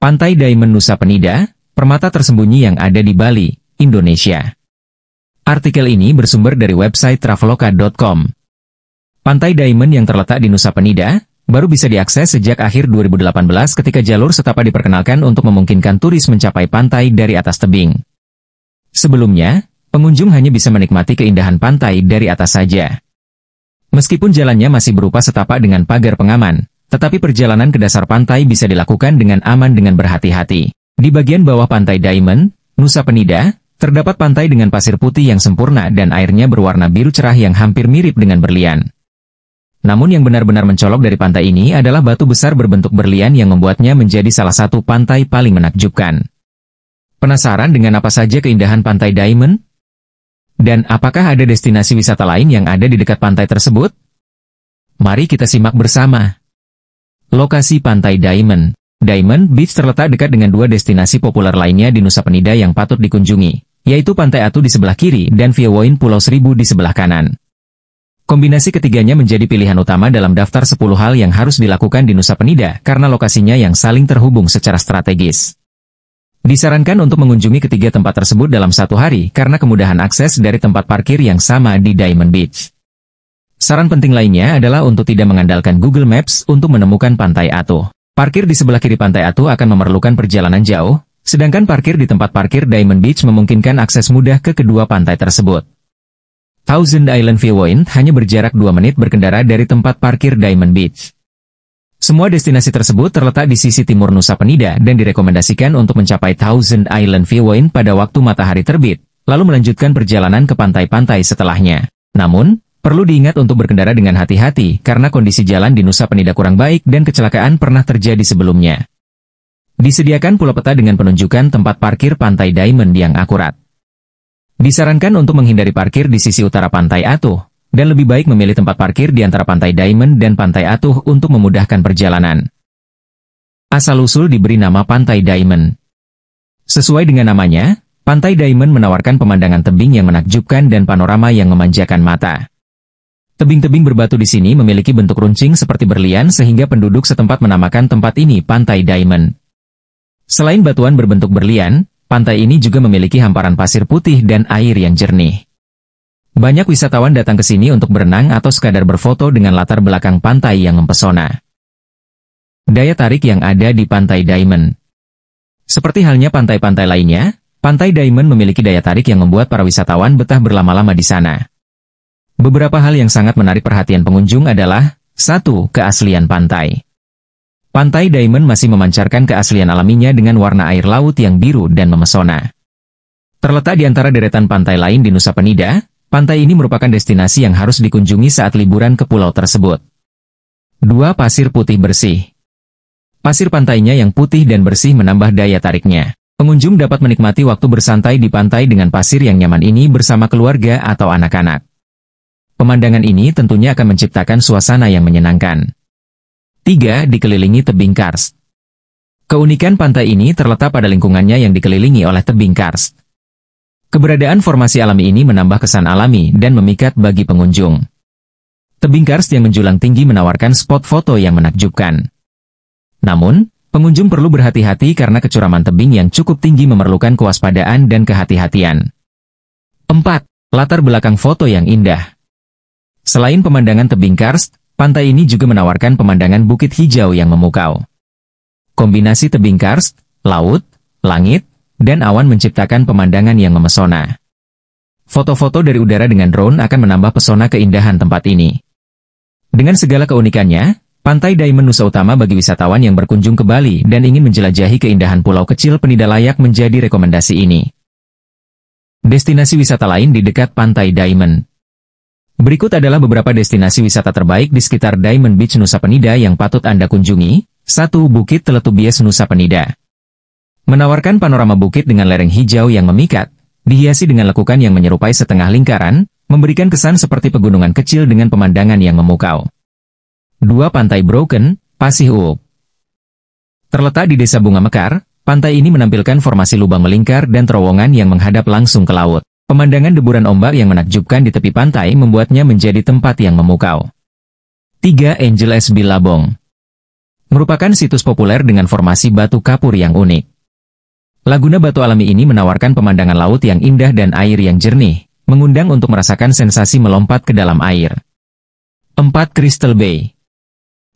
Pantai Diamond Nusa Penida, permata tersembunyi yang ada di Bali, Indonesia. Artikel ini bersumber dari website traveloka.com. Pantai Diamond yang terletak di Nusa Penida, baru bisa diakses sejak akhir 2018 ketika jalur setapa diperkenalkan untuk memungkinkan turis mencapai pantai dari atas tebing. Sebelumnya, pengunjung hanya bisa menikmati keindahan pantai dari atas saja. Meskipun jalannya masih berupa setapak dengan pagar pengaman, tetapi perjalanan ke dasar pantai bisa dilakukan dengan aman dengan berhati-hati. Di bagian bawah pantai Diamond, Nusa Penida, terdapat pantai dengan pasir putih yang sempurna dan airnya berwarna biru cerah yang hampir mirip dengan berlian. Namun yang benar-benar mencolok dari pantai ini adalah batu besar berbentuk berlian yang membuatnya menjadi salah satu pantai paling menakjubkan. Penasaran dengan apa saja keindahan pantai Diamond? Dan apakah ada destinasi wisata lain yang ada di dekat pantai tersebut? Mari kita simak bersama. Lokasi Pantai Diamond Diamond Beach terletak dekat dengan dua destinasi populer lainnya di Nusa Penida yang patut dikunjungi, yaitu Pantai Atu di sebelah kiri dan Viewoin Pulau Seribu di sebelah kanan. Kombinasi ketiganya menjadi pilihan utama dalam daftar 10 hal yang harus dilakukan di Nusa Penida karena lokasinya yang saling terhubung secara strategis. Disarankan untuk mengunjungi ketiga tempat tersebut dalam satu hari karena kemudahan akses dari tempat parkir yang sama di Diamond Beach. Saran penting lainnya adalah untuk tidak mengandalkan Google Maps untuk menemukan pantai Ato. Parkir di sebelah kiri pantai Ato akan memerlukan perjalanan jauh, sedangkan parkir di tempat parkir Diamond Beach memungkinkan akses mudah ke kedua pantai tersebut. Thousand Island Viewpoint hanya berjarak 2 menit berkendara dari tempat parkir Diamond Beach. Semua destinasi tersebut terletak di sisi timur Nusa Penida dan direkomendasikan untuk mencapai Thousand Island Viewpoint pada waktu matahari terbit, lalu melanjutkan perjalanan ke pantai-pantai setelahnya. Namun, Perlu diingat untuk berkendara dengan hati-hati karena kondisi jalan di Nusa Penida kurang baik dan kecelakaan pernah terjadi sebelumnya. Disediakan pula peta dengan penunjukan tempat parkir Pantai Diamond yang akurat. Disarankan untuk menghindari parkir di sisi utara Pantai Atuh, dan lebih baik memilih tempat parkir di antara Pantai Diamond dan Pantai Atuh untuk memudahkan perjalanan. Asal-usul diberi nama Pantai Diamond. Sesuai dengan namanya, Pantai Diamond menawarkan pemandangan tebing yang menakjubkan dan panorama yang memanjakan mata. Tebing-tebing berbatu di sini memiliki bentuk runcing seperti berlian sehingga penduduk setempat menamakan tempat ini Pantai Diamond. Selain batuan berbentuk berlian, pantai ini juga memiliki hamparan pasir putih dan air yang jernih. Banyak wisatawan datang ke sini untuk berenang atau sekadar berfoto dengan latar belakang pantai yang mempesona. Daya tarik yang ada di Pantai Diamond Seperti halnya pantai-pantai lainnya, Pantai Diamond memiliki daya tarik yang membuat para wisatawan betah berlama-lama di sana. Beberapa hal yang sangat menarik perhatian pengunjung adalah 1. Keaslian pantai Pantai Diamond masih memancarkan keaslian alaminya dengan warna air laut yang biru dan memesona. Terletak di antara deretan pantai lain di Nusa Penida, pantai ini merupakan destinasi yang harus dikunjungi saat liburan ke pulau tersebut. 2. Pasir putih bersih Pasir pantainya yang putih dan bersih menambah daya tariknya. Pengunjung dapat menikmati waktu bersantai di pantai dengan pasir yang nyaman ini bersama keluarga atau anak-anak. Pemandangan ini tentunya akan menciptakan suasana yang menyenangkan. 3. Dikelilingi tebing kars. Keunikan pantai ini terletak pada lingkungannya yang dikelilingi oleh tebing kars. Keberadaan formasi alami ini menambah kesan alami dan memikat bagi pengunjung. Tebing kars yang menjulang tinggi menawarkan spot foto yang menakjubkan. Namun, pengunjung perlu berhati-hati karena kecuraman tebing yang cukup tinggi memerlukan kewaspadaan dan kehati-hatian. 4. Latar belakang foto yang indah Selain pemandangan tebing karst, pantai ini juga menawarkan pemandangan bukit hijau yang memukau. Kombinasi tebing karst, laut, langit, dan awan menciptakan pemandangan yang memesona. Foto-foto dari udara dengan drone akan menambah pesona keindahan tempat ini. Dengan segala keunikannya, Pantai Diamond Nusa Utama bagi wisatawan yang berkunjung ke Bali dan ingin menjelajahi keindahan pulau kecil penida layak menjadi rekomendasi ini. Destinasi wisata lain di dekat Pantai Diamond Berikut adalah beberapa destinasi wisata terbaik di sekitar Diamond Beach Nusa Penida yang patut Anda kunjungi. 1. Bukit Teletubies Nusa Penida Menawarkan panorama bukit dengan lereng hijau yang memikat, dihiasi dengan lekukan yang menyerupai setengah lingkaran, memberikan kesan seperti pegunungan kecil dengan pemandangan yang memukau. 2. Pantai Broken, Pasih Uuk Terletak di Desa Bunga Mekar, pantai ini menampilkan formasi lubang melingkar dan terowongan yang menghadap langsung ke laut. Pemandangan deburan ombak yang menakjubkan di tepi pantai membuatnya menjadi tempat yang memukau. 3. Angel S. Billabong Merupakan situs populer dengan formasi batu kapur yang unik. Laguna batu alami ini menawarkan pemandangan laut yang indah dan air yang jernih, mengundang untuk merasakan sensasi melompat ke dalam air. 4. Crystal Bay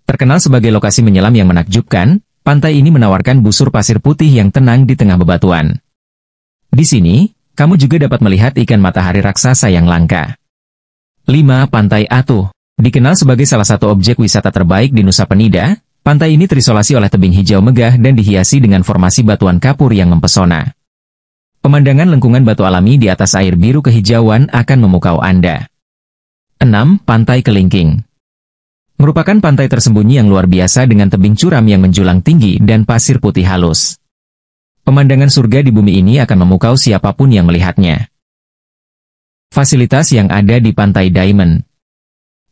Terkenal sebagai lokasi menyelam yang menakjubkan, pantai ini menawarkan busur pasir putih yang tenang di tengah bebatuan. Di sini, kamu juga dapat melihat ikan matahari raksasa yang langka. 5. Pantai Atu Dikenal sebagai salah satu objek wisata terbaik di Nusa Penida, pantai ini terisolasi oleh tebing hijau megah dan dihiasi dengan formasi batuan kapur yang mempesona. Pemandangan lengkungan batu alami di atas air biru kehijauan akan memukau Anda. 6. Pantai Kelingking Merupakan pantai tersembunyi yang luar biasa dengan tebing curam yang menjulang tinggi dan pasir putih halus. Pemandangan surga di bumi ini akan memukau siapapun yang melihatnya. Fasilitas yang ada di Pantai Diamond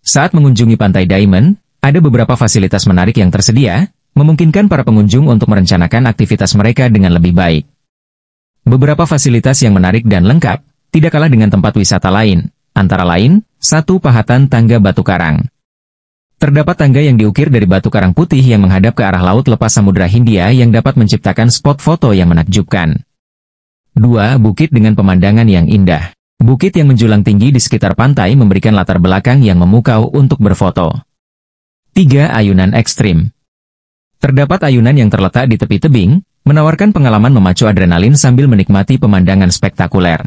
Saat mengunjungi Pantai Diamond, ada beberapa fasilitas menarik yang tersedia, memungkinkan para pengunjung untuk merencanakan aktivitas mereka dengan lebih baik. Beberapa fasilitas yang menarik dan lengkap, tidak kalah dengan tempat wisata lain, antara lain, satu pahatan tangga batu karang. Terdapat tangga yang diukir dari batu karang putih yang menghadap ke arah laut lepas samudera Hindia yang dapat menciptakan spot foto yang menakjubkan. 2. Bukit dengan pemandangan yang indah. Bukit yang menjulang tinggi di sekitar pantai memberikan latar belakang yang memukau untuk berfoto. 3. Ayunan ekstrim. Terdapat ayunan yang terletak di tepi tebing, menawarkan pengalaman memacu adrenalin sambil menikmati pemandangan spektakuler.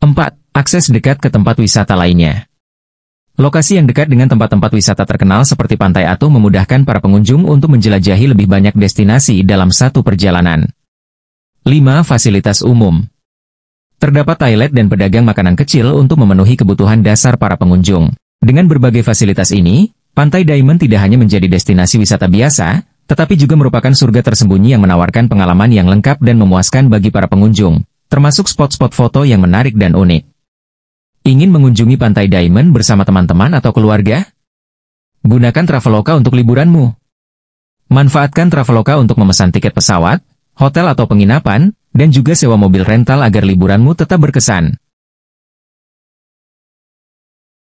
4. Akses dekat ke tempat wisata lainnya. Lokasi yang dekat dengan tempat-tempat wisata terkenal seperti Pantai Atu memudahkan para pengunjung untuk menjelajahi lebih banyak destinasi dalam satu perjalanan. 5. Fasilitas umum Terdapat toilet dan pedagang makanan kecil untuk memenuhi kebutuhan dasar para pengunjung. Dengan berbagai fasilitas ini, Pantai Diamond tidak hanya menjadi destinasi wisata biasa, tetapi juga merupakan surga tersembunyi yang menawarkan pengalaman yang lengkap dan memuaskan bagi para pengunjung, termasuk spot-spot foto yang menarik dan unik. Ingin mengunjungi Pantai Diamond bersama teman-teman atau keluarga? Gunakan Traveloka untuk liburanmu. Manfaatkan Traveloka untuk memesan tiket pesawat, hotel atau penginapan, dan juga sewa mobil rental agar liburanmu tetap berkesan.